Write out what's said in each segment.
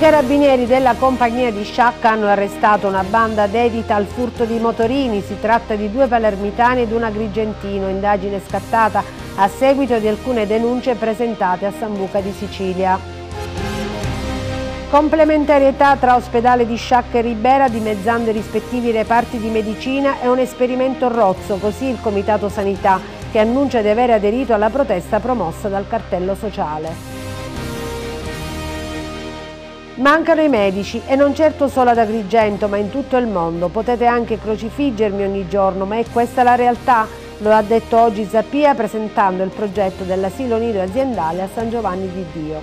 carabinieri della compagnia di Sciacca hanno arrestato una banda dedita al furto di motorini. Si tratta di due palermitani ed un agrigentino, indagine scattata a seguito di alcune denunce presentate a Sambuca di Sicilia. Complementarietà tra ospedale di Sciacca e Ribera dimezzando i rispettivi reparti di medicina è un esperimento rozzo, così il Comitato Sanità, che annuncia di aver aderito alla protesta promossa dal cartello sociale. Mancano i medici e non certo solo ad Agrigento ma in tutto il mondo. Potete anche crocifiggermi ogni giorno ma è questa la realtà? Lo ha detto oggi Zappia presentando il progetto dell'asilo nido aziendale a San Giovanni di Dio.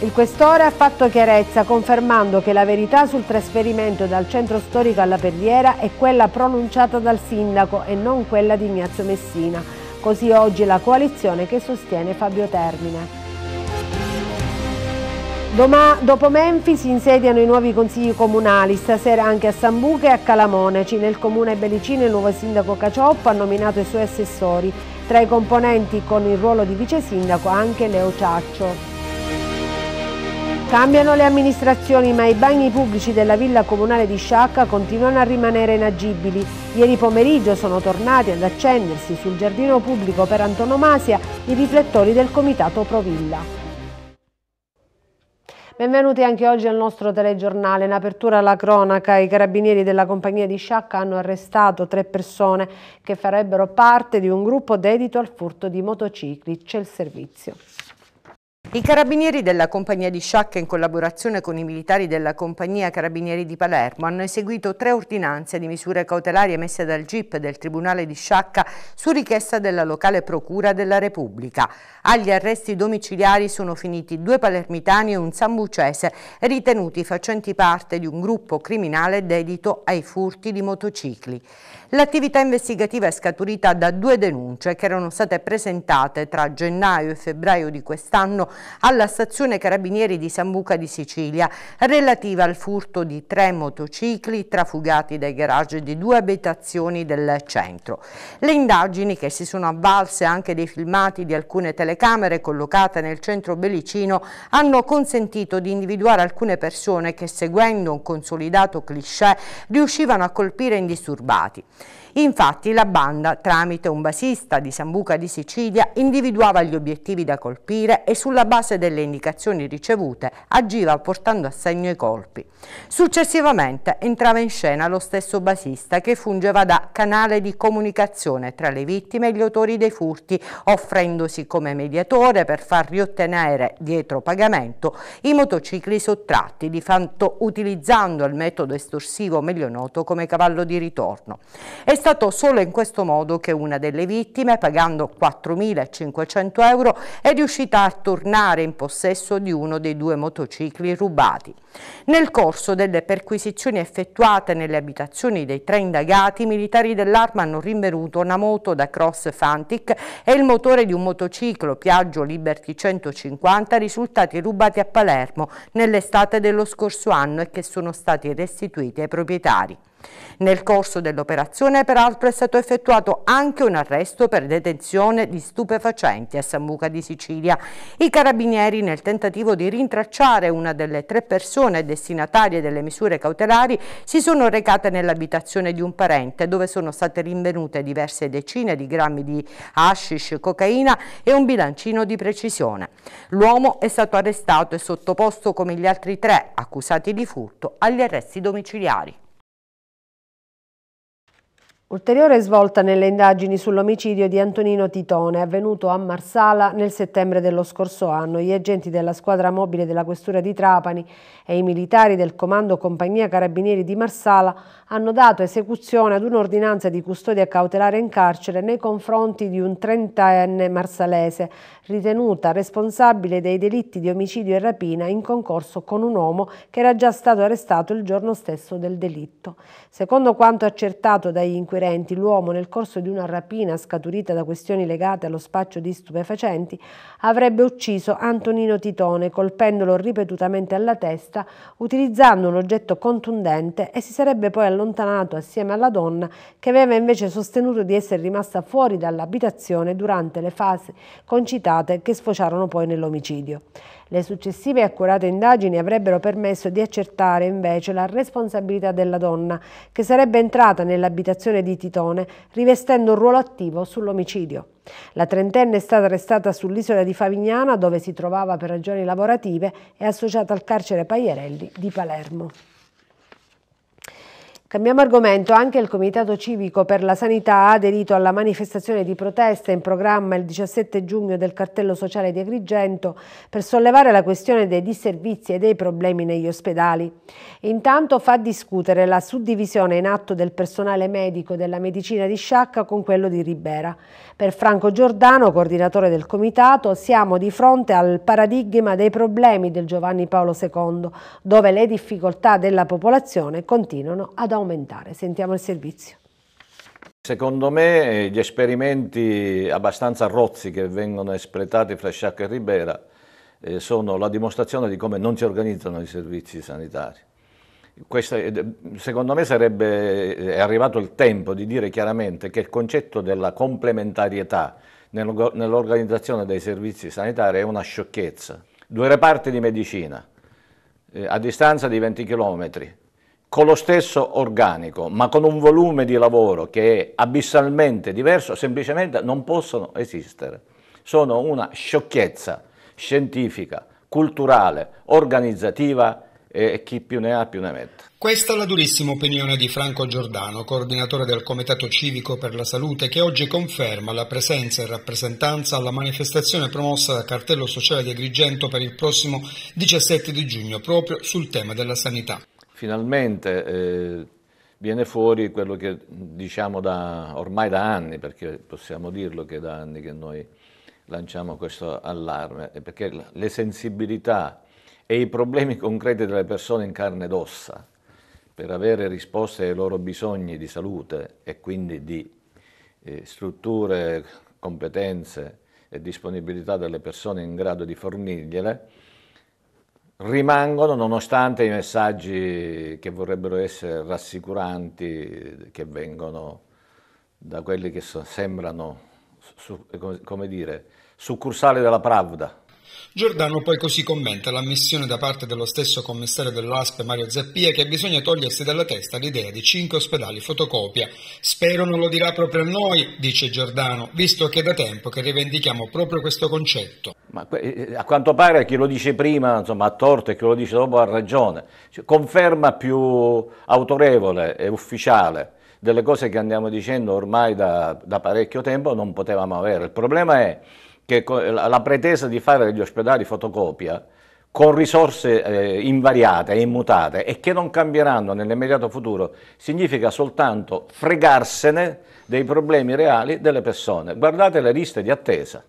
Il questore ha fatto chiarezza confermando che la verità sul trasferimento dal centro storico alla Perriera è quella pronunciata dal sindaco e non quella di Ignazio Messina, così oggi la coalizione che sostiene Fabio Termine. Doma dopo si insediano i nuovi consigli comunali, stasera anche a Sambuca e a Calamoneci. Nel comune Bellicino il nuovo sindaco Cacioppo ha nominato i suoi assessori, tra i componenti con il ruolo di vice sindaco anche Leo Ciaccio. Cambiano le amministrazioni ma i bagni pubblici della villa comunale di Sciacca continuano a rimanere inagibili. Ieri pomeriggio sono tornati ad accendersi sul giardino pubblico per antonomasia i riflettori del comitato Provilla. Benvenuti anche oggi al nostro telegiornale. In apertura alla cronaca, i carabinieri della compagnia di Sciacca hanno arrestato tre persone che farebbero parte di un gruppo dedito al furto di motocicli. C'è il servizio. I carabinieri della compagnia di Sciacca in collaborazione con i militari della compagnia Carabinieri di Palermo hanno eseguito tre ordinanze di misure cautelari emesse dal GIP del Tribunale di Sciacca su richiesta della locale Procura della Repubblica. Agli arresti domiciliari sono finiti due palermitani e un sambucese ritenuti facenti parte di un gruppo criminale dedito ai furti di motocicli. L'attività investigativa è scaturita da due denunce che erano state presentate tra gennaio e febbraio di quest'anno alla stazione Carabinieri di Sambuca di Sicilia relativa al furto di tre motocicli trafugati dai garage di due abitazioni del centro. Le indagini che si sono avvalse anche dei filmati di alcune telecamere collocate nel centro Belicino hanno consentito di individuare alcune persone che seguendo un consolidato cliché riuscivano a colpire indisturbati. Infatti la banda, tramite un basista di Sambuca di Sicilia, individuava gli obiettivi da colpire e sulla base delle indicazioni ricevute agiva portando a segno i colpi. Successivamente entrava in scena lo stesso basista che fungeva da canale di comunicazione tra le vittime e gli autori dei furti, offrendosi come mediatore per far riottenere, dietro pagamento, i motocicli sottratti, di fatto utilizzando il metodo estorsivo meglio noto come cavallo di ritorno. E stato solo in questo modo che una delle vittime, pagando 4.500 euro, è riuscita a tornare in possesso di uno dei due motocicli rubati. Nel corso delle perquisizioni effettuate nelle abitazioni dei tre indagati, i militari dell'arma hanno rinvenuto una moto da cross Fantic e il motore di un motociclo Piaggio Liberty 150 risultati rubati a Palermo nell'estate dello scorso anno e che sono stati restituiti ai proprietari. Nel corso dell'operazione peraltro è stato effettuato anche un arresto per detenzione di stupefacenti a Sambuca di Sicilia. I carabinieri nel tentativo di rintracciare una delle tre persone destinatarie delle misure cautelari si sono recate nell'abitazione di un parente dove sono state rinvenute diverse decine di grammi di hashish, cocaina e un bilancino di precisione. L'uomo è stato arrestato e sottoposto come gli altri tre accusati di furto agli arresti domiciliari. Ulteriore svolta nelle indagini sull'omicidio di Antonino Titone, avvenuto a Marsala nel settembre dello scorso anno. Gli agenti della squadra mobile della Questura di Trapani e i militari del Comando Compagnia Carabinieri di Marsala hanno dato esecuzione ad un'ordinanza di custodia cautelare in carcere nei confronti di un trentenne marsalese ritenuta responsabile dei delitti di omicidio e rapina in concorso con un uomo che era già stato arrestato il giorno stesso del delitto. Secondo quanto accertato dagli inquirenti, l'uomo nel corso di una rapina scaturita da questioni legate allo spaccio di stupefacenti avrebbe ucciso Antonino Titone colpendolo ripetutamente alla testa utilizzando un oggetto contundente e si sarebbe poi allontanato assieme alla donna che aveva invece sostenuto di essere rimasta fuori dall'abitazione durante le fasi concitate accertate che sfociarono poi nell'omicidio. Le successive e accurate indagini avrebbero permesso di accertare invece la responsabilità della donna, che sarebbe entrata nell'abitazione di Titone rivestendo un ruolo attivo sull'omicidio. La trentenne è stata arrestata sull'isola di Favignana, dove si trovava per ragioni lavorative, e associata al carcere Paglierelli di Palermo. Cambiamo argomento, anche il Comitato Civico per la Sanità ha aderito alla manifestazione di protesta in programma il 17 giugno del cartello sociale di Agrigento per sollevare la questione dei disservizi e dei problemi negli ospedali. Intanto fa discutere la suddivisione in atto del personale medico della medicina di Sciacca con quello di Ribera. Per Franco Giordano, coordinatore del comitato, siamo di fronte al paradigma dei problemi del Giovanni Paolo II, dove le difficoltà della popolazione continuano ad aumentare. Sentiamo il servizio. Secondo me eh, gli esperimenti abbastanza rozzi che vengono espletati fra Sciacca e Ribera eh, sono la dimostrazione di come non si organizzano i servizi sanitari. Questa, secondo me sarebbe, è arrivato il tempo di dire chiaramente che il concetto della complementarietà nell'organizzazione dei servizi sanitari è una sciocchezza. Due reparti di medicina eh, a distanza di 20 km, con lo stesso organico, ma con un volume di lavoro che è abissalmente diverso, semplicemente non possono esistere. Sono una sciocchezza scientifica, culturale, organizzativa e chi più ne ha più ne mette. Questa è la durissima opinione di Franco Giordano, coordinatore del Comitato Civico per la Salute, che oggi conferma la presenza e rappresentanza alla manifestazione promossa dal Cartello Sociale di Agrigento per il prossimo 17 di giugno, proprio sul tema della sanità. Finalmente eh, viene fuori quello che diciamo da, ormai da anni, perché possiamo dirlo che è da anni che noi lanciamo questo allarme, perché le sensibilità e i problemi concreti delle persone in carne ed ossa per avere risposte ai loro bisogni di salute e quindi di eh, strutture, competenze e disponibilità delle persone in grado di fornirgliele, rimangono nonostante i messaggi che vorrebbero essere rassicuranti eh, che vengono da quelli che so, sembrano, su, come dire, succursali della Pravda. Giordano poi così commenta l'ammissione da parte dello stesso commissario dell'ASP Mario Zappia che bisogna togliersi dalla testa l'idea di cinque ospedali fotocopia. Spero non lo dirà proprio a noi, dice Giordano, visto che è da tempo che rivendichiamo proprio questo concetto. Ma eh, eh, a quanto pare chi lo dice prima, insomma, ha torto e chi lo dice dopo ha ragione. Cioè, conferma più autorevole e ufficiale delle cose che andiamo dicendo ormai da, da parecchio tempo non potevamo avere. Il problema è che la pretesa di fare degli ospedali fotocopia con risorse eh, invariate e immutate e che non cambieranno nell'immediato futuro significa soltanto fregarsene dei problemi reali delle persone. Guardate le liste di attesa.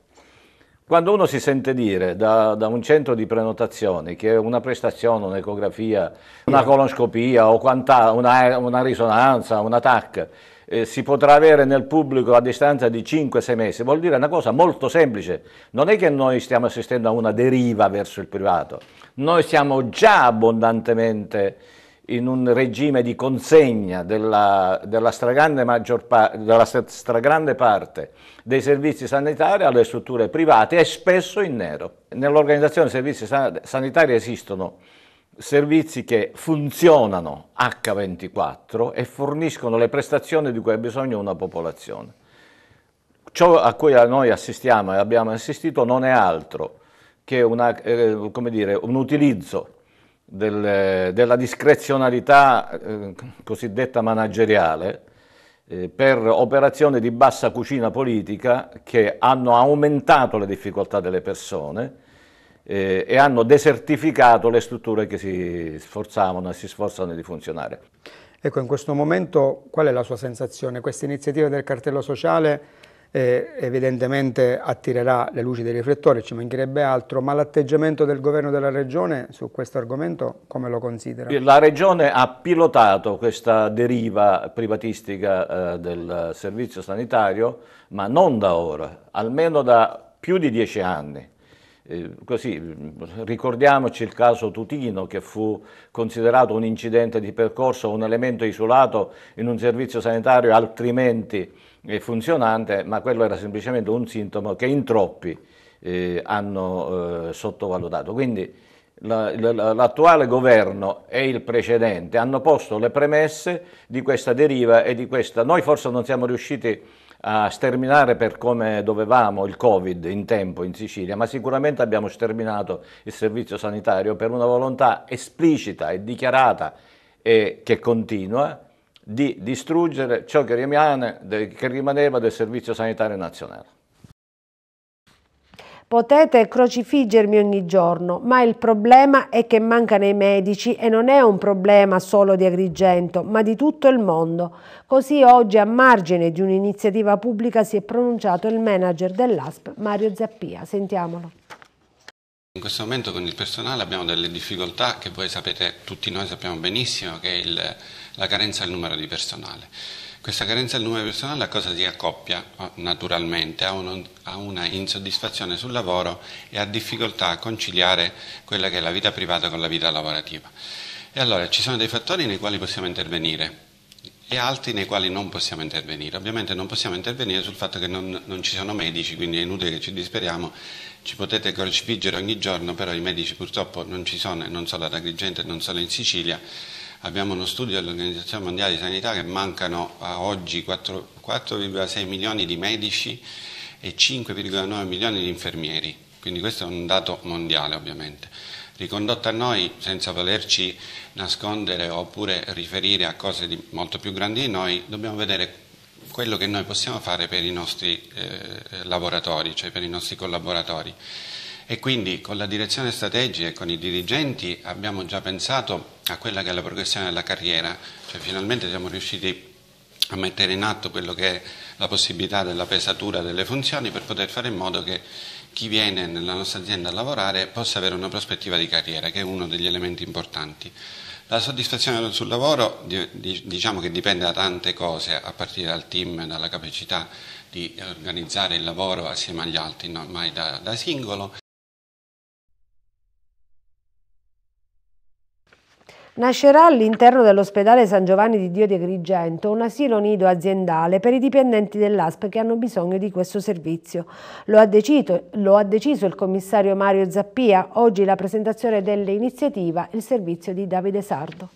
Quando uno si sente dire da, da un centro di prenotazioni che una prestazione, un'ecografia, una colonscopia o quanta, una, una, risonanza, una TAC eh, si potrà avere nel pubblico a distanza di 5-6 mesi, vuol dire una cosa molto semplice, non è che noi stiamo assistendo a una deriva verso il privato, noi siamo già abbondantemente in un regime di consegna della, della, stragrande, pa della stragrande, parte dei servizi sanitari alle strutture private e spesso in nero. Nell'organizzazione dei servizi sanitari esistono servizi che funzionano H24 e forniscono le prestazioni di cui ha bisogno una popolazione. Ciò a cui noi assistiamo e abbiamo assistito non è altro che una, eh, dire, un utilizzo del, della discrezionalità eh, cosiddetta manageriale eh, per operazioni di bassa cucina politica che hanno aumentato le difficoltà delle persone eh, e hanno desertificato le strutture che si sforzavano e si sforzano di funzionare. Ecco, in questo momento qual è la sua sensazione? Questa iniziativa del cartello sociale eh, evidentemente attirerà le luci dei riflettori, ci mancherebbe altro, ma l'atteggiamento del governo della Regione su questo argomento come lo considera? Eh, la Regione ha pilotato questa deriva privatistica eh, del servizio sanitario, ma non da ora, almeno da più di dieci anni. Eh, così, ricordiamoci il caso Tutino che fu considerato un incidente di percorso, un elemento isolato in un servizio sanitario altrimenti eh, funzionante, ma quello era semplicemente un sintomo che in troppi eh, hanno eh, sottovalutato. Quindi l'attuale governo e il precedente hanno posto le premesse di questa deriva e di questa. Noi forse non siamo riusciti a sterminare per come dovevamo il Covid in tempo in Sicilia, ma sicuramente abbiamo sterminato il servizio sanitario per una volontà esplicita e dichiarata e che continua di distruggere ciò che, che rimaneva del servizio sanitario nazionale. Potete crocifiggermi ogni giorno, ma il problema è che mancano i medici e non è un problema solo di Agrigento, ma di tutto il mondo. Così oggi a margine di un'iniziativa pubblica si è pronunciato il manager dell'ASP Mario Zappia. Sentiamolo. In questo momento con il personale abbiamo delle difficoltà che voi sapete, tutti noi sappiamo benissimo, che è il, la carenza del numero di personale. Questa carenza del numero personale a cosa si accoppia? Eh, naturalmente a, uno, a, una insoddisfazione sul lavoro e a difficoltà a conciliare quella che è la vita privata con la vita lavorativa. E allora ci sono dei fattori nei quali possiamo intervenire e altri nei quali non possiamo intervenire. Ovviamente non possiamo intervenire sul fatto che non, non ci sono medici, quindi è inutile che ci disperiamo, ci potete crocifiggere ogni giorno, però i medici purtroppo non ci sono, non solo ad Agrigente, non solo in Sicilia abbiamo uno studio dell'Organizzazione Mondiale di Sanità che mancano a oggi 4,6 milioni di medici e 5,9 milioni di infermieri, quindi questo è un dato mondiale ovviamente. Ricondotto a noi, senza volerci nascondere oppure riferire a cose di, molto più grandi di noi, dobbiamo vedere quello che noi possiamo fare per i nostri eh, lavoratori, cioè per i nostri collaboratori. E quindi con la direzione strategica e con i dirigenti abbiamo già pensato a quella che è la progressione della carriera, cioè finalmente siamo riusciti a mettere in atto quello che è la possibilità della pesatura delle funzioni per poter fare in modo che chi viene nella nostra azienda a lavorare possa avere una prospettiva di carriera, che è uno degli elementi importanti. La soddisfazione sul lavoro diciamo che dipende da tante cose, a partire dal team, dalla capacità di organizzare il lavoro assieme agli altri, non mai da, da singolo, Nascerà all'interno dell'ospedale San Giovanni di Dio di Agrigento un asilo nido aziendale per i dipendenti dell'ASP che hanno bisogno di questo servizio. Lo ha, deciso, lo ha deciso il commissario Mario Zappia, oggi la presentazione dell'iniziativa, il servizio di Davide Sardo.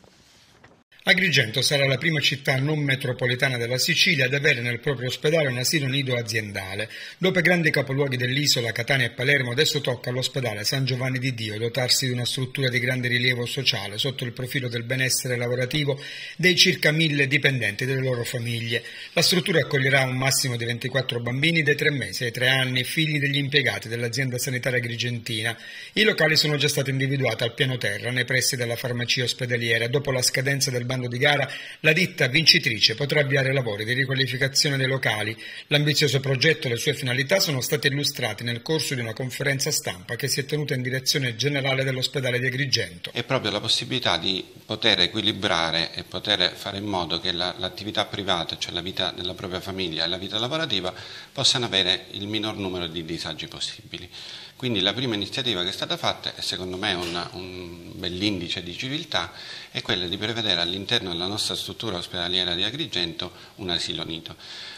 Agrigento sarà la prima città non metropolitana della Sicilia ad avere nel proprio ospedale un asilo nido aziendale. Dopo i grandi capoluoghi dell'isola, Catania e Palermo, adesso tocca all'ospedale San Giovanni di Dio dotarsi di una struttura di grande rilievo sociale sotto il profilo del benessere lavorativo dei circa mille dipendenti e delle loro famiglie. La struttura accoglierà un massimo di 24 bambini dai tre mesi ai tre anni, figli degli impiegati dell'azienda sanitaria agrigentina. I locali sono già stati individuati al piano terra, nei pressi della farmacia ospedaliera, dopo la scadenza del bambino bando di gara, la ditta vincitrice potrà avviare lavori di riqualificazione dei locali. L'ambizioso progetto e le sue finalità sono state illustrate nel corso di una conferenza stampa che si è tenuta in direzione generale dell'ospedale di Agrigento. È proprio la possibilità di poter equilibrare e poter fare in modo che l'attività la, privata, cioè la vita della propria famiglia e la vita lavorativa, possano avere il minor numero di disagi possibili. Quindi la prima iniziativa che è stata fatta, e secondo me una, un bell'indice di civiltà, è quella di prevedere all'interno della nostra struttura ospedaliera di Agrigento un asilo nido.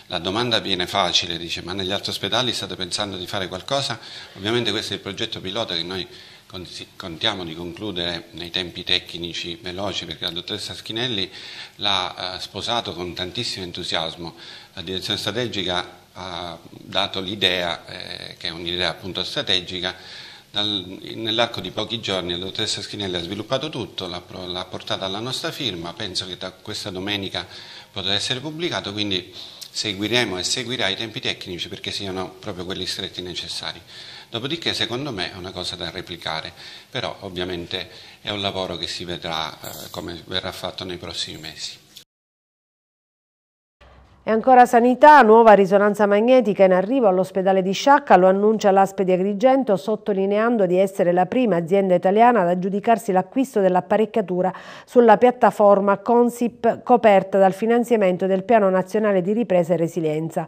La domanda viene facile, dice, ma negli altri ospedali state pensando di fare qualcosa? Ovviamente questo è il progetto pilota che noi contiamo di concludere nei tempi tecnici veloci perché la dottoressa Schinelli l'ha eh, sposato con tantissimo entusiasmo. La direzione strategica ha dato l'idea, eh, che è un'idea appunto strategica, nell'arco di pochi giorni la dottoressa Schinelli ha sviluppato tutto, l'ha, l'ha portata alla nostra firma, penso che da questa domenica potrà essere pubblicato, quindi seguiremo e seguirà i tempi tecnici perché siano proprio quelli stretti necessari. Dopodiché secondo me è una cosa da replicare, però ovviamente è un lavoro che si vedrà eh, come verrà fatto nei prossimi mesi. E ancora sanità, nuova risonanza magnetica in arrivo all'ospedale di Sciacca, lo annuncia l'Aspe di Agrigento sottolineando di essere la prima azienda italiana ad aggiudicarsi l'acquisto dell'apparecchiatura sulla piattaforma Consip coperta dal finanziamento del Piano Nazionale di Ripresa e Resilienza.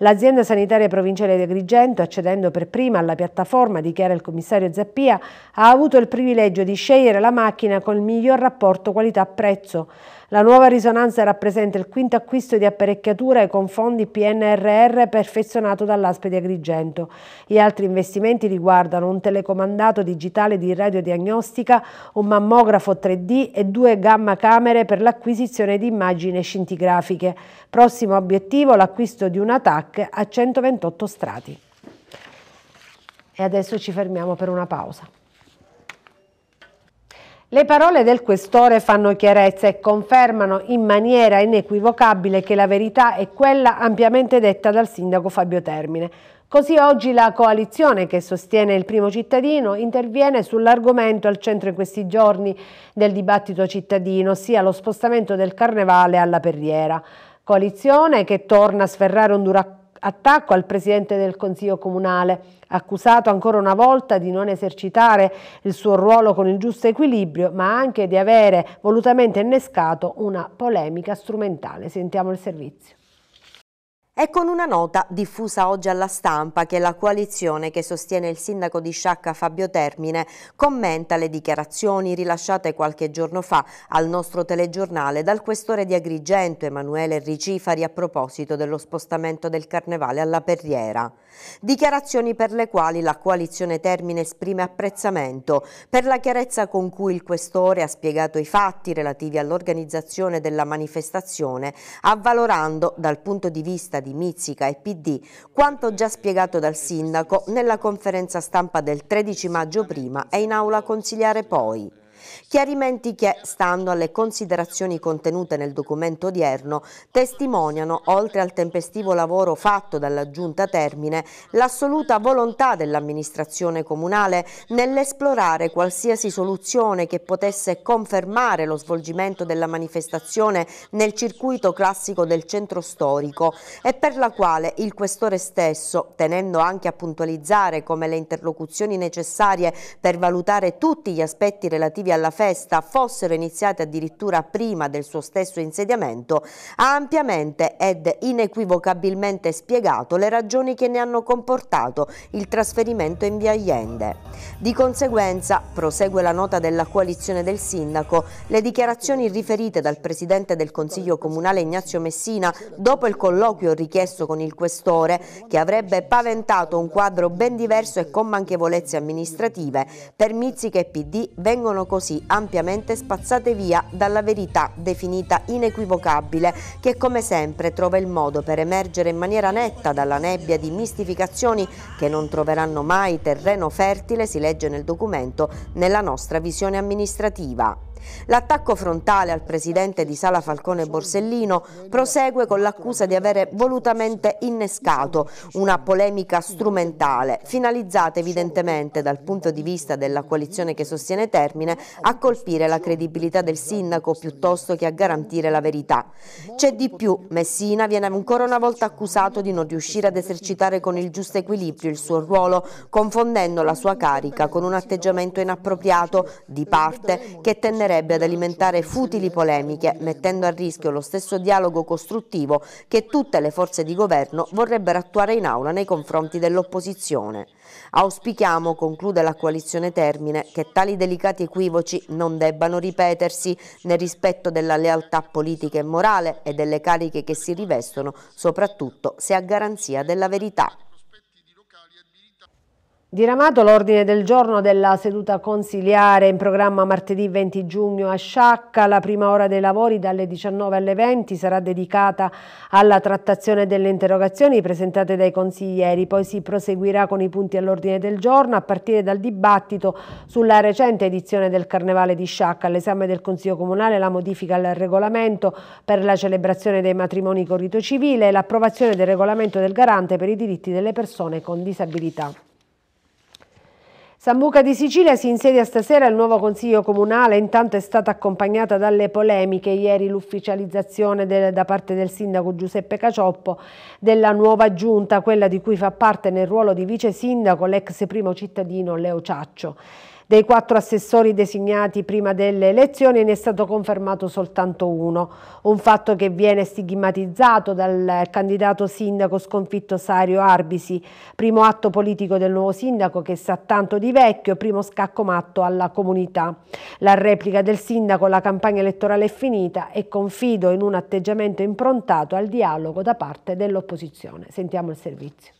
L'azienda sanitaria provinciale di Agrigento, accedendo per prima alla piattaforma, dichiara il commissario Zappia, ha avuto il privilegio di scegliere la macchina con il miglior rapporto qualità-prezzo. La nuova risonanza rappresenta il quinto acquisto di apparecchiature con fondi PNRR perfezionato dall'Aspe di Agrigento. Gli altri investimenti riguardano un telecomandato digitale di radiodiagnostica, un mammografo 3D e due gamma camere per l'acquisizione di immagini scintigrafiche. Prossimo obiettivo l'acquisto di una TAC a 128 strati. E adesso ci fermiamo per una pausa. Le parole del questore fanno chiarezza e confermano in maniera inequivocabile che la verità è quella ampiamente detta dal sindaco Fabio Termine. Così oggi la coalizione che sostiene il primo cittadino interviene sull'argomento al centro in questi giorni del dibattito cittadino, ossia lo spostamento del carnevale alla perriera. Coalizione che torna a sferrare un duro accordo attacco al Presidente del Consiglio Comunale, accusato ancora una volta di non esercitare il suo ruolo con il giusto equilibrio, ma anche di avere volutamente innescato una polemica strumentale. Sentiamo il servizio. È con una nota diffusa oggi alla stampa che la coalizione che sostiene il sindaco di Sciacca Fabio Termine commenta le dichiarazioni rilasciate qualche giorno fa al nostro telegiornale dal questore di Agrigento Emanuele Ricifari a proposito dello spostamento del carnevale alla Perriera. Dichiarazioni per le quali la coalizione Termine esprime apprezzamento per la chiarezza con cui il questore ha spiegato i fatti relativi all'organizzazione della manifestazione, avvalorando dal punto di vista di Mizzica e PD, quanto già spiegato dal sindaco nella conferenza stampa del 13 maggio prima e in aula consigliare poi. Chiarimenti che, stando alle considerazioni contenute nel documento odierno, testimoniano, oltre al tempestivo lavoro fatto dalla Giunta Termine, l'assoluta volontà dell'amministrazione comunale nell'esplorare qualsiasi soluzione che potesse confermare lo svolgimento della manifestazione nel circuito classico del centro storico e per la quale il questore stesso, tenendo anche a puntualizzare come le interlocuzioni necessarie per valutare tutti gli aspetti relativi alla festa fossero iniziate addirittura prima del suo stesso insediamento, ha ampiamente ed inequivocabilmente spiegato le ragioni che ne hanno comportato il trasferimento in via Allende. Di conseguenza, prosegue la nota della coalizione del sindaco, le dichiarazioni riferite dal presidente del Consiglio Comunale Ignazio Messina dopo il colloquio richiesto con il questore, che avrebbe paventato un quadro ben diverso e con manchevolezze amministrative, per Mizzica e PD vengono costruite così ampiamente spazzate via dalla verità definita inequivocabile che come sempre trova il modo per emergere in maniera netta dalla nebbia di mistificazioni che non troveranno mai terreno fertile, si legge nel documento, nella nostra visione amministrativa. L'attacco frontale al presidente di Sala Falcone Borsellino prosegue con l'accusa di avere volutamente innescato una polemica strumentale, finalizzata evidentemente dal punto di vista della coalizione che sostiene Termine a colpire la credibilità del sindaco piuttosto che a garantire la verità. C'è di più, Messina viene ancora una volta accusato di non riuscire ad esercitare con il giusto equilibrio il suo ruolo, confondendo la sua carica con un atteggiamento inappropriato di parte che tenderebbe continuerebbe ad alimentare futili polemiche, mettendo a rischio lo stesso dialogo costruttivo che tutte le forze di governo vorrebbero attuare in aula nei confronti dell'opposizione. Auspichiamo, conclude la coalizione Termine, che tali delicati equivoci non debbano ripetersi nel rispetto della lealtà politica e morale e delle cariche che si rivestono, soprattutto se a garanzia della verità. Diramato l'ordine del giorno della seduta consiliare in programma martedì 20 giugno a Sciacca, la prima ora dei lavori dalle 19 alle 20 sarà dedicata alla trattazione delle interrogazioni presentate dai consiglieri, poi si proseguirà con i punti all'ordine del giorno a partire dal dibattito sulla recente edizione del Carnevale di Sciacca, l'esame del Consiglio Comunale, la modifica al regolamento per la celebrazione dei matrimoni con rito civile e l'approvazione del regolamento del garante per i diritti delle persone con disabilità. San Buca di Sicilia si insedia stasera il nuovo Consiglio Comunale, intanto è stata accompagnata dalle polemiche ieri l'ufficializzazione da parte del sindaco Giuseppe Cacioppo della nuova giunta, quella di cui fa parte nel ruolo di vice sindaco l'ex primo cittadino Leo Ciaccio. Dei quattro assessori designati prima delle elezioni ne è stato confermato soltanto uno, un fatto che viene stigmatizzato dal candidato sindaco sconfitto Sario Arbisi, primo atto politico del nuovo sindaco che sa tanto di vecchio, primo scacco matto alla comunità. La replica del sindaco, alla campagna elettorale è finita e confido in un atteggiamento improntato al dialogo da parte dell'opposizione. Sentiamo il servizio.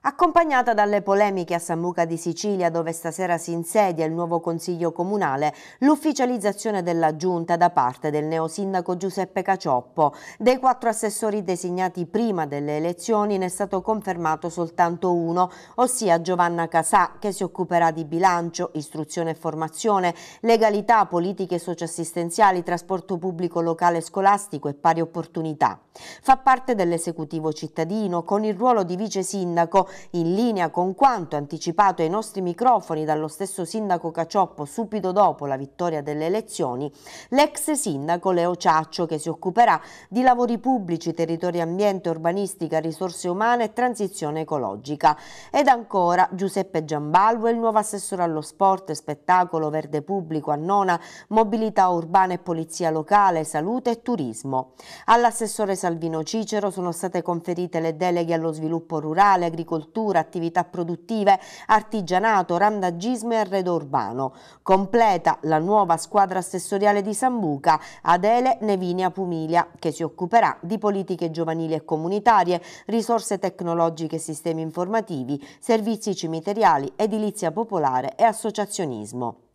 Accompagnata dalle polemiche a San Luca di Sicilia, dove stasera si insedia il nuovo Consiglio Comunale, l'ufficializzazione della Giunta da parte del neosindaco Giuseppe Cacioppo. Dei quattro assessori designati prima delle elezioni ne è stato confermato soltanto uno, ossia Giovanna Casà, che si occuperà di bilancio, istruzione e formazione, legalità, politiche socioassistenziali, trasporto pubblico locale scolastico e pari opportunità. Fa parte dell'esecutivo cittadino, con il ruolo di vice sindaco in linea con quanto anticipato ai nostri microfoni dallo stesso sindaco Cacioppo subito dopo la vittoria delle elezioni, l'ex sindaco Leo Ciaccio che si occuperà di lavori pubblici, territorio ambiente, urbanistica, risorse umane e transizione ecologica. Ed ancora Giuseppe Giambalvo, il nuovo assessore allo sport, spettacolo, verde pubblico, annona, mobilità urbana e polizia locale, salute e turismo. All'assessore Salvino Cicero sono state conferite le deleghe allo sviluppo rurale, agricoltura, agricoltura, attività produttive, artigianato, randagismo e arredo urbano. Completa la nuova squadra assessoriale di Sambuca Adele Nevinia Pumilia che si occuperà di politiche giovanili e comunitarie, risorse tecnologiche e sistemi informativi, servizi cimiteriali, edilizia popolare e associazionismo.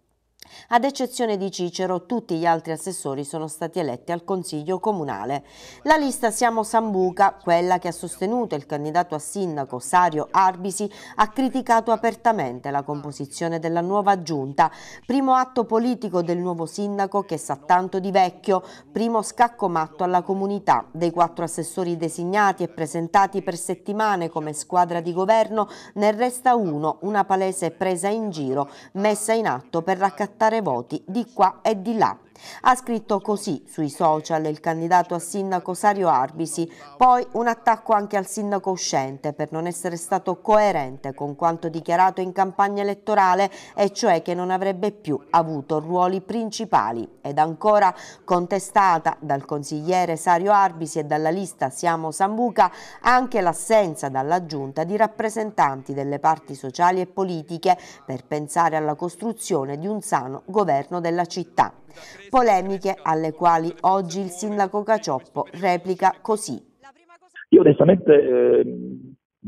Ad eccezione di Cicero, tutti gli altri assessori sono stati eletti al Consiglio Comunale. La lista Siamo Sambuca, quella che ha sostenuto il candidato a sindaco Sario Arbisi, ha criticato apertamente la composizione della nuova giunta, primo atto politico del nuovo sindaco che sa tanto di vecchio, primo scacco matto alla comunità. Dei quattro assessori designati e presentati per settimane come squadra di governo, ne resta uno, una palese presa in giro, messa in atto per raccattare scattare voti di qua e di là. Ha scritto così sui social il candidato a sindaco Sario Arbisi, poi un attacco anche al sindaco uscente per non essere stato coerente con quanto dichiarato in campagna elettorale e cioè che non avrebbe più avuto ruoli principali ed ancora contestata dal consigliere Sario Arbisi e dalla lista Siamo Sambuca anche l'assenza dalla giunta di rappresentanti delle parti sociali e politiche per pensare alla costruzione di un sano governo della città. Polemiche alle quali oggi il sindaco Cacioppo replica così. Io onestamente eh,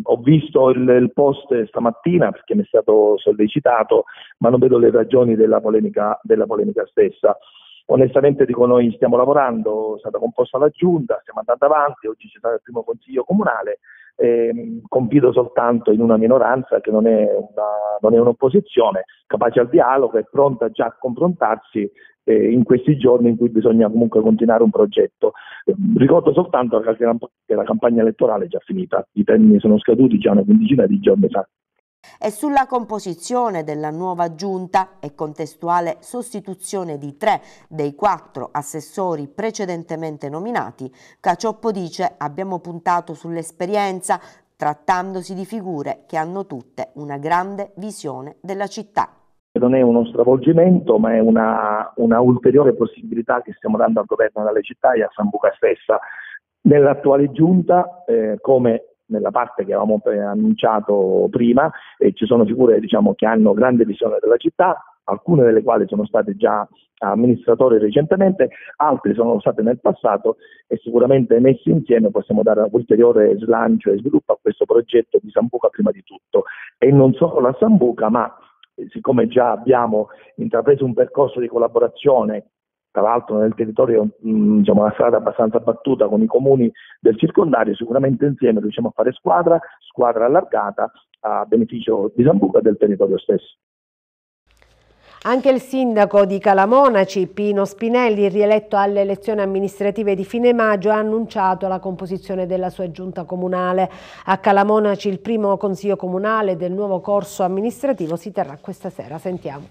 ho visto il, il, post stamattina perché mi è stato sollecitato, ma non vedo le ragioni della polemica, della polemica stessa. Onestamente dico noi stiamo lavorando, è stata composta la giunta, stiamo andando avanti, oggi c'è stato il primo consiglio comunale, eh, confido soltanto in una minoranza che non è, una, non è, un'opposizione capace al dialogo e pronta già a confrontarsi eh, in questi giorni in cui bisogna comunque continuare un progetto. Ehm, ricordo soltanto che la campagna elettorale è già finita, i termini sono scaduti già una quindicina di giorni fa. E sulla composizione della nuova giunta e contestuale sostituzione di tre dei quattro assessori precedentemente nominati, Cacioppo dice abbiamo puntato sull'esperienza trattandosi di figure che hanno tutte una grande visione della città non è uno stravolgimento, ma è una, una, ulteriore possibilità che stiamo dando al governo delle città e a San Buca stessa. Nell'attuale giunta, eh, come nella parte che avevamo annunciato prima, eh, ci sono figure diciamo, che hanno grande visione della città, alcune delle quali sono state già amministratori recentemente, altre sono state nel passato e sicuramente messi insieme possiamo dare ulteriore slancio e sviluppo a questo progetto di Sambuca prima di tutto. E non solo a Sambuca, ma siccome già abbiamo intrapreso un percorso di collaborazione, tra l'altro nel territorio mm, diciamo, una strada abbastanza battuta con i comuni del circondario, sicuramente insieme riusciamo a fare squadra, squadra allargata a beneficio di Sambuca e del territorio stesso. Anche il sindaco di Calamonaci, Pino Spinelli, rieletto alle elezioni amministrative di fine maggio, ha annunciato la composizione della sua giunta comunale. A Calamonaci il primo consiglio comunale del nuovo corso amministrativo si terrà questa sera. Sentiamo.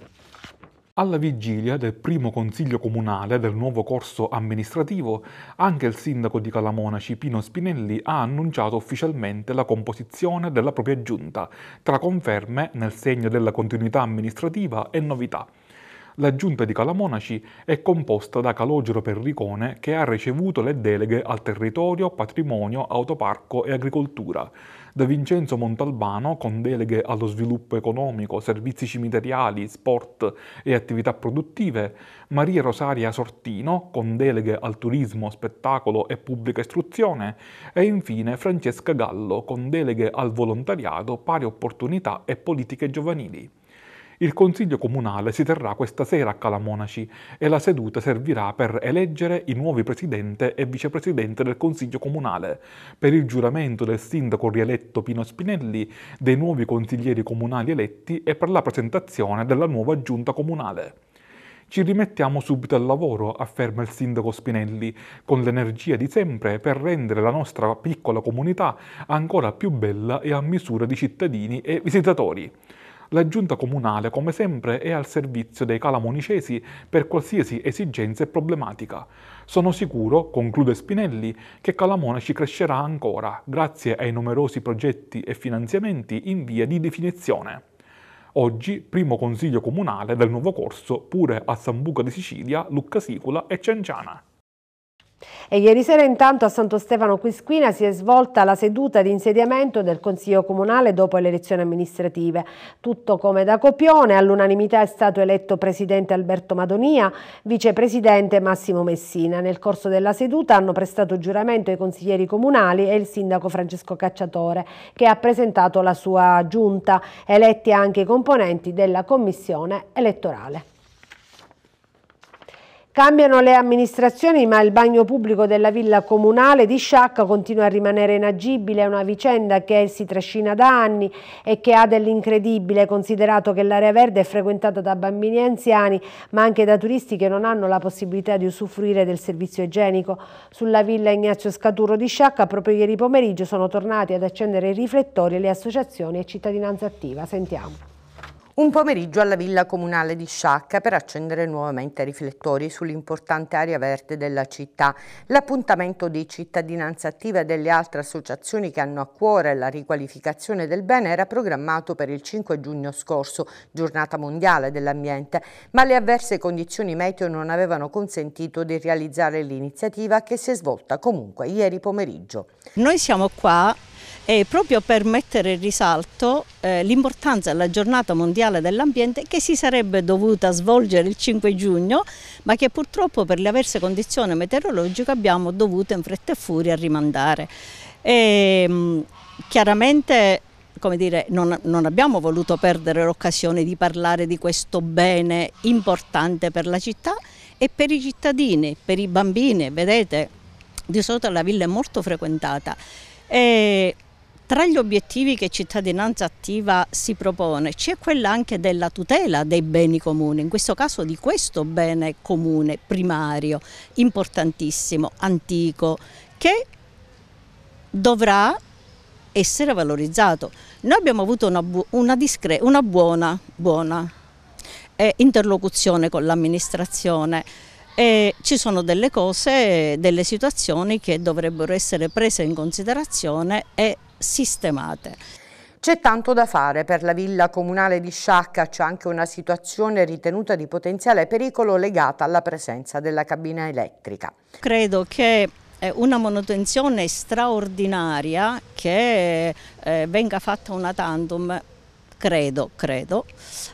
Alla vigilia del primo consiglio comunale del nuovo corso amministrativo, anche il sindaco di Calamonaci Pino Spinelli ha annunciato ufficialmente la composizione della propria giunta, tra conferme nel segno della continuità amministrativa e novità. La giunta di Calamonaci è composta da Calogero Perricone che ha ricevuto le deleghe al territorio, patrimonio, autoparco e agricoltura De Vincenzo Montalbano, con deleghe allo sviluppo economico, servizi cimiteriali, sport e attività produttive, Maria Rosaria Sortino, con deleghe al turismo, spettacolo e pubblica istruzione, e infine Francesca Gallo, con deleghe al volontariato, pari opportunità e politiche giovanili. Il Consiglio Comunale si terrà questa sera a Calamonaci e la seduta servirà per eleggere i nuovi Presidente e Vicepresidente del Consiglio Comunale, per il giuramento del Sindaco rieletto Pino Spinelli, dei nuovi consiglieri comunali eletti e per la presentazione della nuova Giunta Comunale. Ci rimettiamo subito al lavoro, afferma il sindaco Spinelli, con l'energia di sempre per rendere la nostra piccola comunità ancora più bella e a misura di cittadini e visitatori la giunta comunale, come sempre, è al servizio dei calamonicesi per qualsiasi esigenza e problematica. Sono sicuro, conclude Spinelli, che Calamone ci crescerà ancora, grazie ai numerosi progetti e finanziamenti in via di definizione. Oggi, primo consiglio comunale del nuovo corso, pure a Sambuca di Sicilia, Lucca Sicula e Cianciana. E ieri sera intanto a Santo Stefano Quisquina si è svolta la seduta di insediamento del Consiglio Comunale dopo le elezioni amministrative. Tutto come da copione, all'unanimità è stato eletto Presidente Alberto Madonia, Vicepresidente Massimo Messina. Nel corso della seduta hanno prestato giuramento i consiglieri comunali e il Sindaco Francesco Cacciatore che ha presentato la sua giunta, eletti anche i componenti della Commissione elettorale. Cambiano le amministrazioni ma il bagno pubblico della villa comunale di Sciacca continua a rimanere inagibile, è una vicenda che si trascina da anni e che ha dell'incredibile considerato che l'area verde è frequentata da bambini e anziani ma anche da turisti che non hanno la possibilità di usufruire del servizio igienico. Sulla villa Ignazio Scaturo di Sciacca proprio ieri pomeriggio sono tornati ad accendere i riflettori le associazioni e cittadinanza attiva. Sentiamo. Un pomeriggio alla villa comunale di Sciacca per accendere nuovamente i riflettori sull'importante area verde della città. L'appuntamento di cittadinanza attiva e delle altre associazioni che hanno a cuore la riqualificazione del bene era programmato per il 5 giugno scorso, giornata mondiale dell'ambiente, ma le avverse condizioni meteo non avevano consentito di realizzare l'iniziativa che si è svolta comunque ieri pomeriggio. Noi siamo qua eh, proprio per mettere in risalto eh, l'importanza della giornata mondiale dell'ambiente che si sarebbe dovuta svolgere il 5 giugno ma che purtroppo per le avverse condizioni meteorologiche abbiamo dovuto in fretta e furia rimandare. E, ehm, chiaramente come dire, non, non, abbiamo voluto perdere l'occasione di parlare di questo bene importante per la città e per i cittadini, per i bambini, vedete, di solito la villa è molto frequentata. E tra gli obiettivi che Cittadinanza Attiva si propone c'è quella anche della tutela dei beni comuni, in questo caso di questo bene comune primario, importantissimo, antico, che dovrà essere valorizzato. Noi abbiamo avuto una, bu una, una buona, buona eh, interlocuzione con l'amministrazione e ci sono delle cose, delle situazioni che dovrebbero essere prese in considerazione e sistemate. C'è tanto da fare per la villa comunale di Sciacca, c'è anche una situazione ritenuta di potenziale pericolo legata alla presenza della cabina elettrica. Credo che eh, una manutenzione straordinaria che eh, venga fatta una tandem, credo, credo,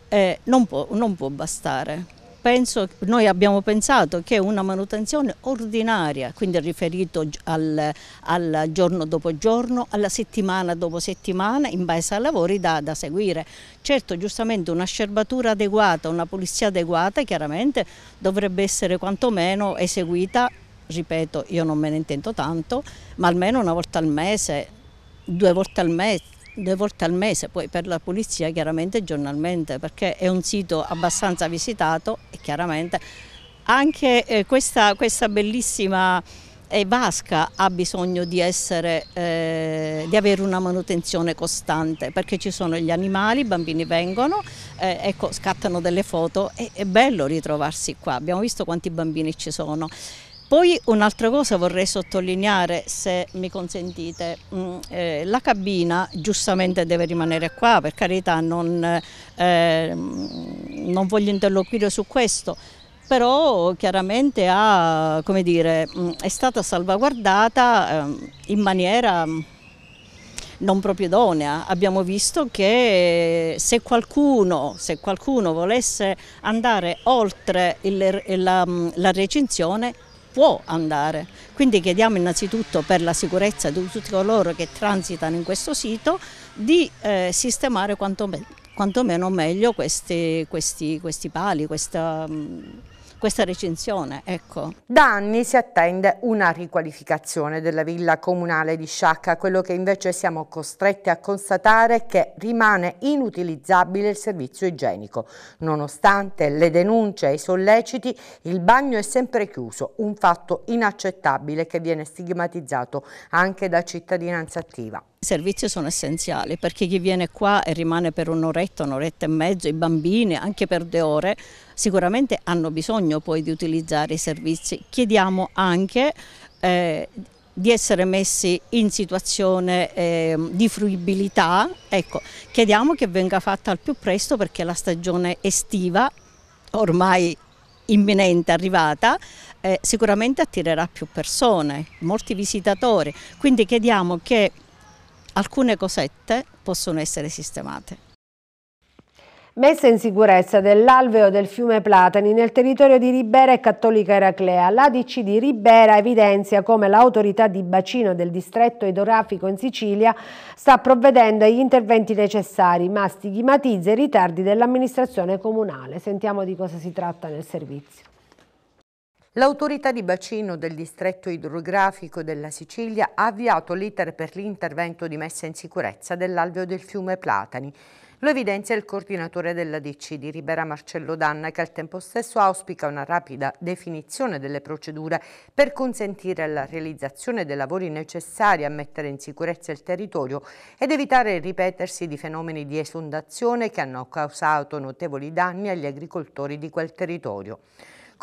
eh, non, può, non può bastare penso, noi abbiamo pensato che una manutenzione ordinaria, quindi riferito al, al, giorno dopo giorno, alla settimana dopo settimana, in base ai lavori da, da seguire. Certo, giustamente una scerbatura adeguata, una pulizia adeguata, chiaramente dovrebbe essere quantomeno eseguita, ripeto, io non me ne intendo tanto, ma almeno una volta al mese, due volte al mese, due volte al mese, poi per la pulizia chiaramente giornalmente perché è un sito abbastanza visitato e chiaramente anche eh, questa, questa, bellissima eh, vasca ha bisogno di, essere, eh, di, avere una manutenzione costante perché ci sono gli animali, i bambini vengono, eh, ecco, scattano delle foto e è bello ritrovarsi qua, abbiamo visto quanti bambini ci sono. Poi un'altra cosa vorrei sottolineare, se mi consentite, mm, eh, la cabina giustamente deve rimanere qua, per carità non, eh, non voglio interloquire su questo, però chiaramente ha, dire, mm, è stata salvaguardata ehm, in maniera mm, non proprio idonea. Abbiamo visto che se qualcuno, se qualcuno volesse andare oltre il, la, la recinzione può andare. Quindi chiediamo innanzitutto per la sicurezza di tutti coloro che transitano in questo sito di eh, sistemare quantomeno, quantomeno meglio questi, questi, questi pali, questa... Mh, questa recinzione. Ecco. Da anni si attende una riqualificazione della villa comunale di Sciacca, quello che invece siamo costretti a constatare è che rimane inutilizzabile il servizio igienico. Nonostante le denunce e i solleciti, il bagno è sempre chiuso, un fatto inaccettabile che viene stigmatizzato anche da cittadinanza attiva. I servizi sono essenziali perché chi viene qua e rimane per un'oretta, un'oretta e mezzo, i bambini anche per due ore, sicuramente hanno bisogno poi di utilizzare i servizi. Chiediamo anche eh, di essere messi in situazione eh, di fruibilità, ecco, chiediamo che venga fatta al più presto perché la stagione estiva ormai imminente, arrivata, eh, sicuramente attirerà più persone, molti visitatori, quindi chiediamo che alcune cosette possono essere sistemate. Messa in sicurezza dell'alveo del fiume Platani nel territorio di Ribera e Cattolica Eraclea, l'ADC di Ribera evidenzia come l'autorità di bacino del distretto idrografico in Sicilia sta provvedendo agli interventi necessari, ma stigmatizza i ritardi dell'amministrazione comunale. Sentiamo di cosa si tratta nel servizio. L'autorità di bacino del distretto idrografico della Sicilia ha avviato l'iter per l'intervento di messa in sicurezza dell'alveo del fiume Platani. Lo evidenzia il coordinatore della DC di Ribera Marcello Danna che al tempo stesso auspica una rapida definizione delle procedure per consentire la realizzazione dei lavori necessari a mettere in sicurezza il territorio ed evitare il ripetersi di fenomeni di esondazione che hanno causato notevoli danni agli agricoltori di quel territorio.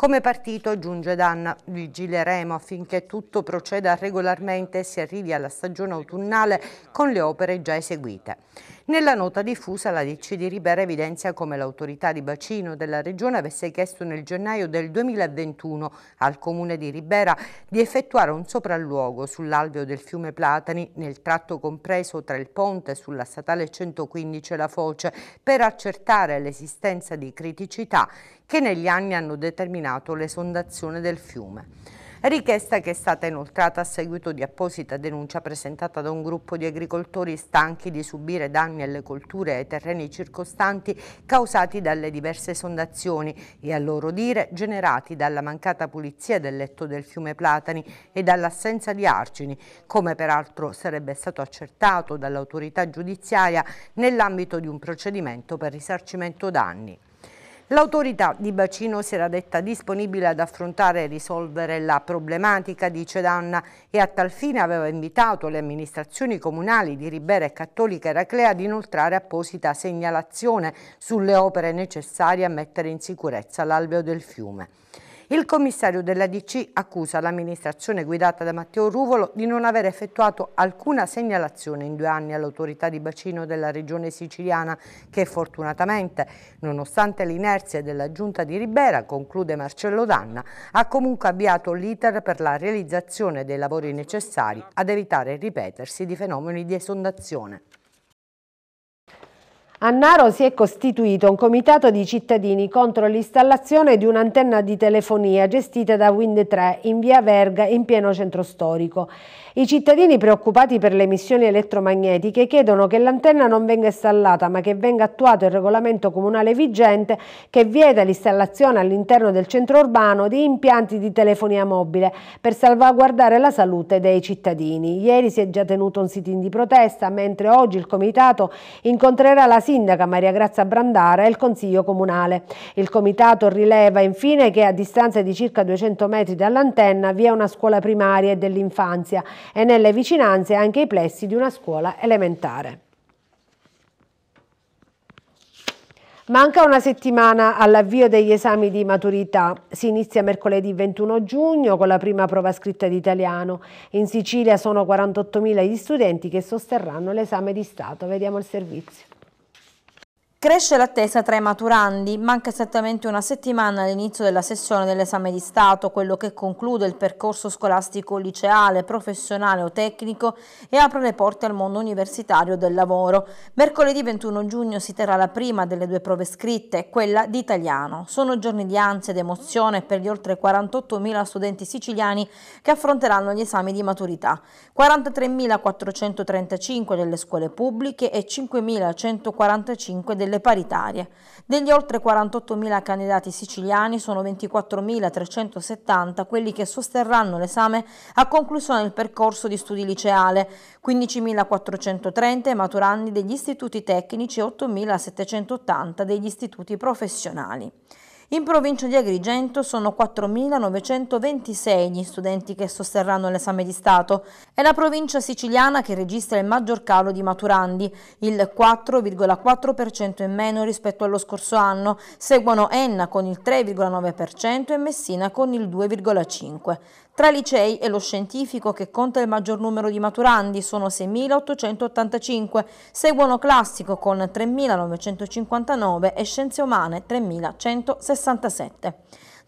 Come partito, aggiunge Danna, vigileremo affinché tutto proceda regolarmente e si arrivi alla stagione autunnale con le opere già eseguite. Nella nota diffusa la Lecce di Ribera evidenzia come l'autorità di bacino della regione avesse chiesto nel gennaio del 2021 al comune di Ribera di effettuare un sopralluogo sull'alveo del fiume Platani nel tratto compreso tra il ponte sulla statale 115 e la Foce per accertare l'esistenza di criticità che negli anni hanno determinato l'esondazione del fiume richiesta che è stata inoltrata a seguito di apposita denuncia presentata da un gruppo di agricoltori stanchi di subire danni alle colture e ai terreni circostanti causati dalle diverse sondazioni e a loro dire generati dalla mancata pulizia del letto del fiume Platani e dall'assenza di argini, come peraltro sarebbe stato accertato dall'autorità giudiziaria nell'ambito di un procedimento per risarcimento danni. L'autorità di bacino si era detta disponibile ad affrontare e risolvere la problematica di Cedanna e a tal fine aveva invitato le amministrazioni comunali di Ribera e Cattolica Eraclea ad inoltrare apposita segnalazione sulle opere necessarie a mettere in sicurezza l'alveo del fiume. Il commissario della DC accusa l'amministrazione guidata da Matteo Ruvolo di non aver effettuato alcuna segnalazione in due anni all'autorità di bacino della regione siciliana che fortunatamente, nonostante l'inerzia della giunta di Ribera, conclude Marcello Danna, ha comunque avviato l'iter per la realizzazione dei lavori necessari ad evitare il ripetersi di fenomeni di esondazione. A Naro si è costituito un comitato di cittadini contro l'installazione di un'antenna di telefonia gestita da Wind 3 in via Verga in pieno centro storico. I cittadini preoccupati per le emissioni elettromagnetiche chiedono che l'antenna non venga installata ma che venga attuato il regolamento comunale vigente che vieta l'installazione all'interno del centro urbano di impianti di telefonia mobile per salvaguardare la salute dei cittadini. Ieri si è già tenuto un sit-in di protesta mentre oggi il comitato incontrerà la sindaca Maria Grazia Brandara e il Consiglio Comunale. Il Comitato rileva infine che a distanza di circa 200 metri dall'antenna vi è una scuola primaria e dell'infanzia e nelle vicinanze anche i plessi di una scuola elementare. Manca una settimana all'avvio degli esami di maturità. Si inizia mercoledì 21 giugno con la prima prova scritta di italiano. In Sicilia sono 48.000 gli studenti che sosterranno l'esame di Stato. Vediamo il servizio. Cresce l'attesa tra i maturandi, manca esattamente una settimana all'inizio della sessione dell'esame di Stato, quello che conclude il percorso scolastico liceale, professionale o tecnico e apre le porte al mondo universitario del lavoro. Mercoledì 21 giugno si terrà la prima delle due prove scritte, quella di italiano. Sono giorni di ansia ed emozione per gli oltre 48.000 studenti siciliani che affronteranno gli esami di maturità. 43.435 delle scuole pubbliche e 5.145 delle delle paritarie. Degli oltre 48.000 candidati siciliani sono 24.370 quelli che sosterranno l'esame a conclusione del percorso di studi liceale, 15.430 maturandi degli istituti tecnici e 8.780 degli istituti professionali. In provincia di Agrigento sono 4.926 gli studenti che sosterranno l'esame di Stato. È la provincia siciliana che registra il maggior calo di maturandi, il 4,4% in meno rispetto allo scorso anno. Seguono Enna con il 3,9% e Messina con il 2,5%. Tra licei e lo scientifico che conta il maggior numero di maturandi, sono 6.885, seguono classico con 3.959 e scienze umane 3.167.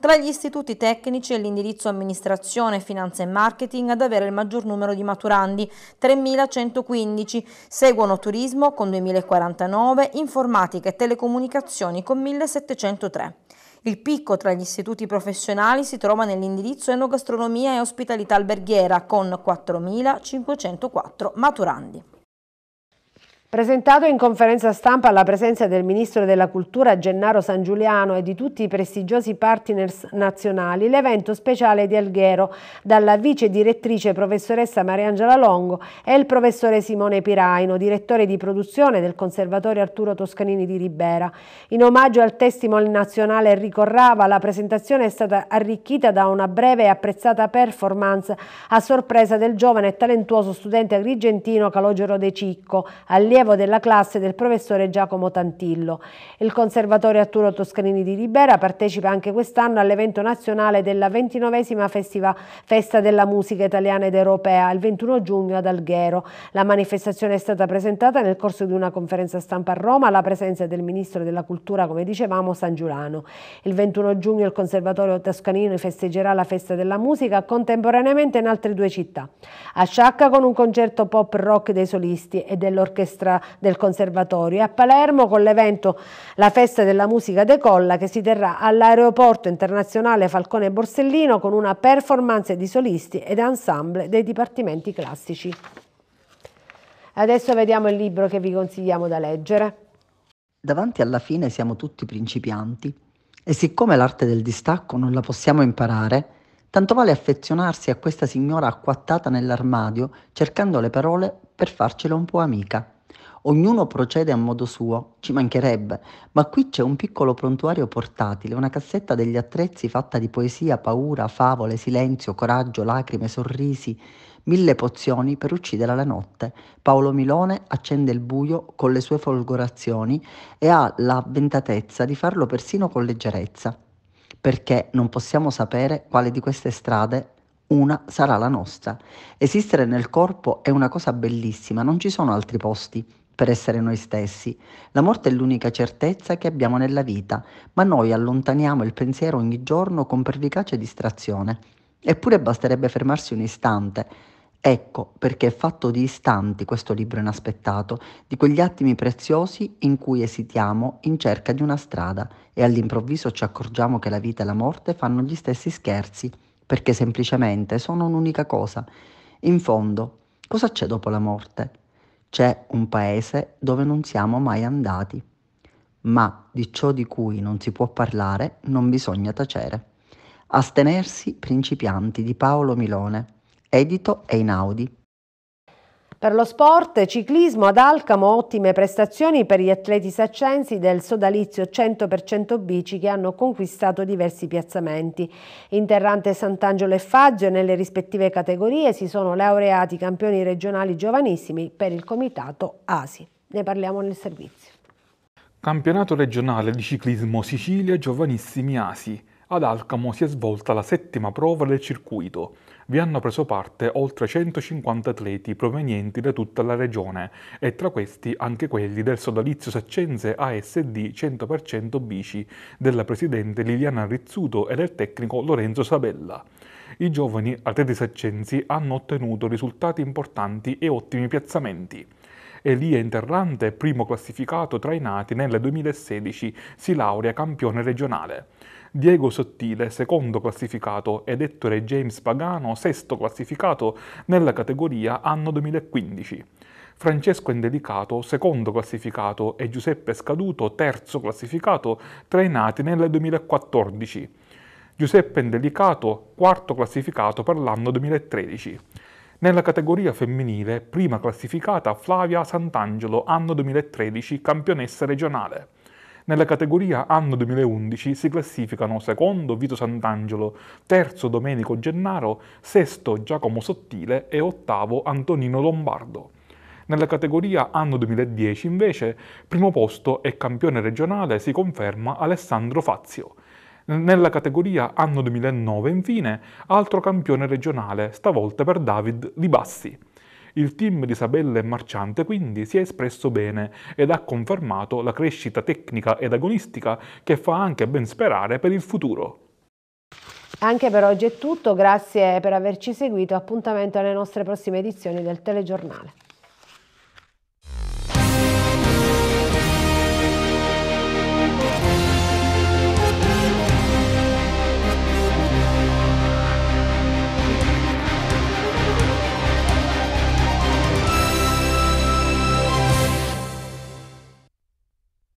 Tra gli istituti tecnici e l'indirizzo amministrazione, finanza e marketing ad avere il maggior numero di maturandi, 3.115, seguono turismo con 2.049, informatica e telecomunicazioni con 1.703. Il picco tra gli istituti professionali si trova nell'indirizzo Enogastronomia e Ospitalità Alberghiera con 4.504 maturandi. Presentato in conferenza stampa alla presenza del Ministro della Cultura Gennaro San Giuliano e di tutti i prestigiosi partners nazionali, l'evento speciale di Alghero dalla vice direttrice professoressa Mariangela Longo e il professore Simone Piraino, direttore di produzione del Conservatorio Arturo Toscanini di Ribera. In omaggio al testimone nazionale Enrico Rava, la presentazione è stata arricchita da una breve e apprezzata performance a sorpresa del giovane e talentuoso studente agrigentino Calogero De Cicco, allievo allievo della classe del professore Giacomo Tantillo. Il Conservatorio Arturo Toscanini di Ribera partecipa anche quest'anno all'evento nazionale della 29esima Festiva Festa della Musica Italiana ed Europea, il 21 giugno ad Alghero. La manifestazione è stata presentata nel corso di una conferenza stampa a Roma alla presenza del Ministro della Cultura, come dicevamo, San Sangiulano. Il 21 giugno il Conservatorio Toscanini festeggerà la Festa della Musica contemporaneamente in altre due città. A Sciacca con un concerto pop rock dei solisti e dell'orchestra orchestra del conservatorio e a Palermo con l'evento La festa della musica decolla che si terrà all'aeroporto internazionale Falcone Borsellino con una performance di solisti ed ensemble dei dipartimenti classici. Adesso vediamo il libro che vi consigliamo da leggere. Davanti alla fine siamo tutti principianti e siccome l'arte del distacco non la possiamo imparare, tanto vale affezionarsi a questa signora acquattata nell'armadio cercando le parole per farcela un po' amica. Ognuno procede a modo suo, ci mancherebbe, ma qui c'è un piccolo prontuario portatile, una cassetta degli attrezzi fatta di poesia, paura, favole, silenzio, coraggio, lacrime, sorrisi, mille pozioni per uccidere la notte. Paolo Milone accende il buio con le sue folgorazioni e ha la ventatezza di farlo persino con leggerezza, perché non possiamo sapere quale di queste strade una sarà la nostra. Esistere nel corpo è una cosa bellissima, non ci sono altri posti per essere noi stessi. La morte è l'unica certezza che abbiamo nella vita, ma noi allontaniamo il pensiero ogni giorno con pervicace distrazione. Eppure basterebbe fermarsi un istante. Ecco perché è fatto di istanti questo libro inaspettato, di quegli attimi preziosi in cui esitiamo in cerca di una strada e all'improvviso ci accorgiamo che la vita e la morte fanno gli stessi scherzi, perché semplicemente sono un'unica cosa. In fondo, cosa c'è dopo la morte? C'è un paese dove non siamo mai andati, ma di ciò di cui non si può parlare non bisogna tacere. Astenersi principianti di Paolo Milone, edito Einaudi per lo sport, ciclismo ad Alcamo, ottime prestazioni per gli atleti saccensi del sodalizio 100% bici che hanno conquistato diversi piazzamenti. Interrante Sant'Angelo e Faggio nelle rispettive categorie si sono laureati campioni regionali giovanissimi per il comitato ASI. Ne parliamo nel servizio. Campionato regionale di ciclismo Sicilia Giovanissimi ASI. Ad Alcamo si è svolta la settima prova del circuito vi hanno preso parte oltre 150 atleti provenienti da tutta la regione e tra questi anche quelli del sodalizio saccense ASD 100% bici della presidente Liliana Rizzuto e del tecnico Lorenzo Sabella. I giovani atleti saccensi hanno ottenuto risultati importanti e ottimi piazzamenti. Elia Interrante, primo classificato tra i nati nel 2016, si laurea campione regionale. Diego Sottile, secondo classificato, ed Ettore James Pagano, sesto classificato nella categoria anno 2015. Francesco Indelicato, secondo classificato, e Giuseppe Scaduto, terzo classificato, tra i nati nel 2014. Giuseppe Indelicato, quarto classificato per l'anno 2013. Nella categoria femminile, prima classificata Flavia Sant'Angelo, anno 2013, campionessa regionale. Nella categoria anno 2011 si classificano secondo Vito Sant'Angelo, terzo Domenico Gennaro, sesto Giacomo Sottile e ottavo Antonino Lombardo. Nella categoria anno 2010 invece, primo posto e campione regionale si conferma Alessandro Fazio. Nella categoria anno 2009 infine, altro campione regionale, stavolta per David Libassi. Il team di Isabella e Marciante quindi si è espresso bene ed ha confermato la crescita tecnica ed agonistica che fa anche ben sperare per il futuro. Anche per oggi è tutto, grazie per averci seguito, appuntamento alle nostre prossime edizioni del telegiornale.